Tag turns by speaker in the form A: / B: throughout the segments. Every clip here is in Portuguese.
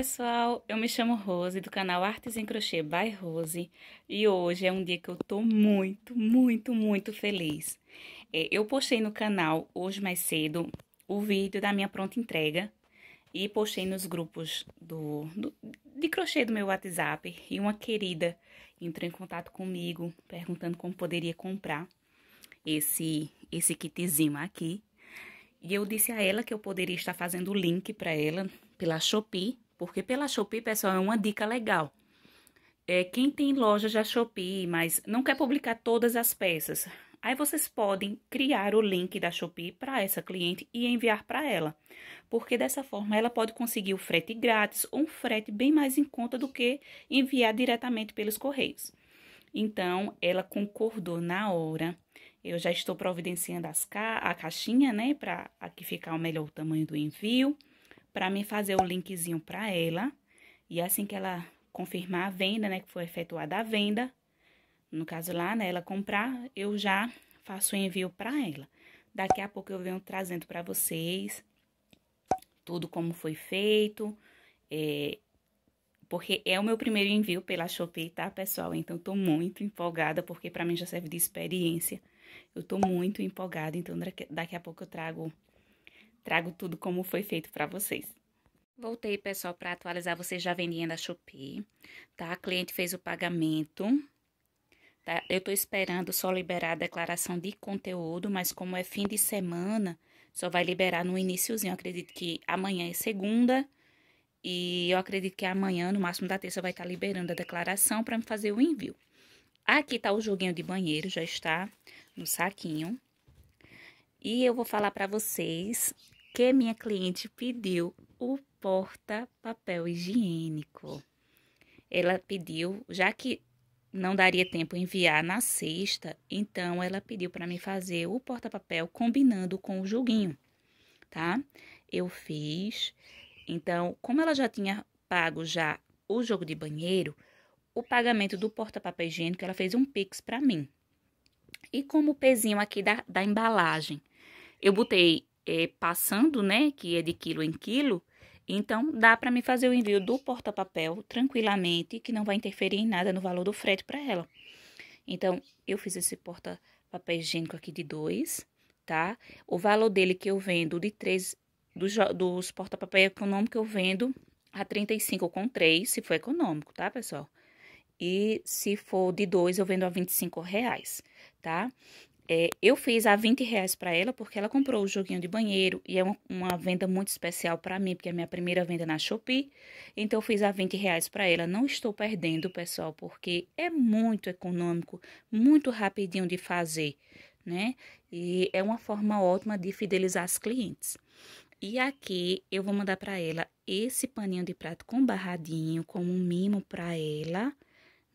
A: pessoal, eu me chamo Rose do canal Artes em Crochê by Rose e hoje é um dia que eu tô muito, muito, muito feliz. É, eu postei no canal hoje mais cedo o vídeo da minha pronta entrega e postei nos grupos do, do, de crochê do meu WhatsApp e uma querida entrou em contato comigo perguntando como poderia comprar esse, esse kitzinho aqui. E eu disse a ela que eu poderia estar fazendo o link para ela pela Shopee porque pela Shopee, pessoal, é uma dica legal. É, quem tem loja já Shopee, mas não quer publicar todas as peças, aí vocês podem criar o link da Shopee para essa cliente e enviar para ela. Porque dessa forma ela pode conseguir o frete grátis, um frete bem mais em conta do que enviar diretamente pelos correios. Então, ela concordou na hora. Eu já estou providenciando ca a caixinha, né, para aqui ficar o melhor tamanho do envio para me fazer o linkzinho para ela. E assim que ela confirmar a venda, né, que foi efetuada a venda, no caso lá, né, ela comprar, eu já faço o envio para ela. Daqui a pouco eu venho trazendo para vocês tudo como foi feito, é, porque é o meu primeiro envio pela Shopee, tá, pessoal? Então, tô muito empolgada, porque para mim já serve de experiência. Eu tô muito empolgada, então daqui a pouco eu trago trago tudo como foi feito para vocês. Voltei, pessoal, para atualizar vocês já vendinha da Shopee, tá? A cliente fez o pagamento, tá? Eu tô esperando só liberar a declaração de conteúdo, mas como é fim de semana, só vai liberar no iníciozinho. acredito que amanhã é segunda e eu acredito que amanhã, no máximo da terça, vai estar tá liberando a declaração para me fazer o envio. Aqui tá o joguinho de banheiro, já está no saquinho. E eu vou falar para vocês que minha cliente pediu o porta-papel higiênico. Ela pediu, já que não daria tempo enviar na sexta, então ela pediu para mim fazer o porta-papel combinando com o joguinho, tá? Eu fiz. Então, como ela já tinha pago já o jogo de banheiro, o pagamento do porta-papel higiênico, ela fez um pix para mim. E como o pezinho aqui da, da embalagem eu botei é, passando, né, que é de quilo em quilo, então dá para me fazer o envio do porta-papel tranquilamente, que não vai interferir em nada no valor do frete para ela. Então, eu fiz esse porta-papel higiênico aqui de dois, tá? O valor dele que eu vendo de três, dos, dos porta-papel econômico que eu vendo a 35 com 3, se for econômico, tá, pessoal? E se for de 2, eu vendo a 25 reais, tá? É, eu fiz a 20 reais para ela porque ela comprou o joguinho de banheiro e é uma, uma venda muito especial para mim, porque é a minha primeira venda na Shopee. Então, eu fiz a 20 reais para ela. Não estou perdendo, pessoal, porque é muito econômico, muito rapidinho de fazer, né? E é uma forma ótima de fidelizar as clientes. E aqui eu vou mandar para ela esse paninho de prato com barradinho, como um mimo para ela,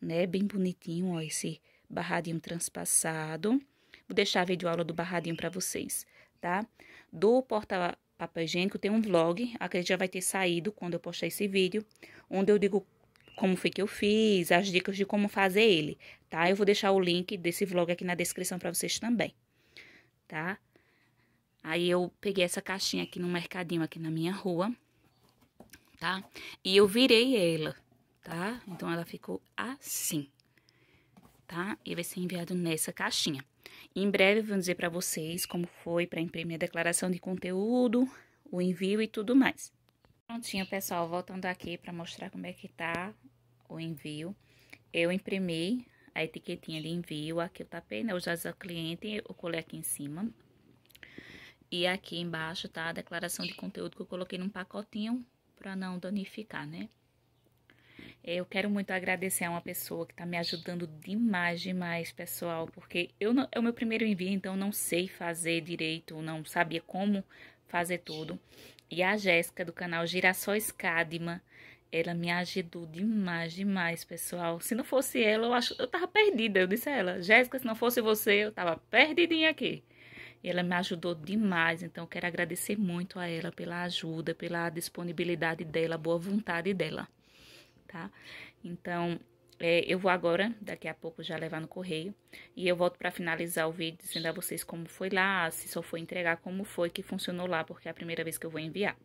A: né? Bem bonitinho, ó, esse barradinho transpassado. Vou deixar a videoaula do barradinho para vocês, tá? Do porta papel higiênico tem um vlog, acredito que já vai ter saído quando eu postar esse vídeo, onde eu digo como foi que eu fiz, as dicas de como fazer ele, tá? Eu vou deixar o link desse vlog aqui na descrição para vocês também, tá? Aí eu peguei essa caixinha aqui no mercadinho aqui na minha rua, tá? E eu virei ela, tá? Então ela ficou assim tá? E vai ser enviado nessa caixinha. Em breve vou dizer para vocês como foi para imprimir a declaração de conteúdo, o envio e tudo mais. Prontinho, pessoal, voltando aqui para mostrar como é que tá o envio. Eu imprimi a etiquetinha de envio, aqui eu tapei, né, o jazo cliente, eu colei aqui em cima. E aqui embaixo tá a declaração de conteúdo que eu coloquei num pacotinho para não danificar, né? Eu quero muito agradecer a uma pessoa que está me ajudando demais, demais, pessoal, porque eu não, é o meu primeiro envio, então não sei fazer direito, não sabia como fazer tudo. E a Jéssica, do canal Girassóis Cadma, ela me ajudou demais, demais, pessoal. Se não fosse ela, eu, acho, eu tava perdida. Eu disse a ela, Jéssica, se não fosse você, eu tava perdidinha aqui. E ela me ajudou demais, então quero agradecer muito a ela pela ajuda, pela disponibilidade dela, boa vontade dela tá? Então, é, eu vou agora, daqui a pouco, já levar no correio. E eu volto para finalizar o vídeo dizendo a vocês como foi lá, se só foi entregar, como foi que funcionou lá, porque é a primeira vez que eu vou enviar.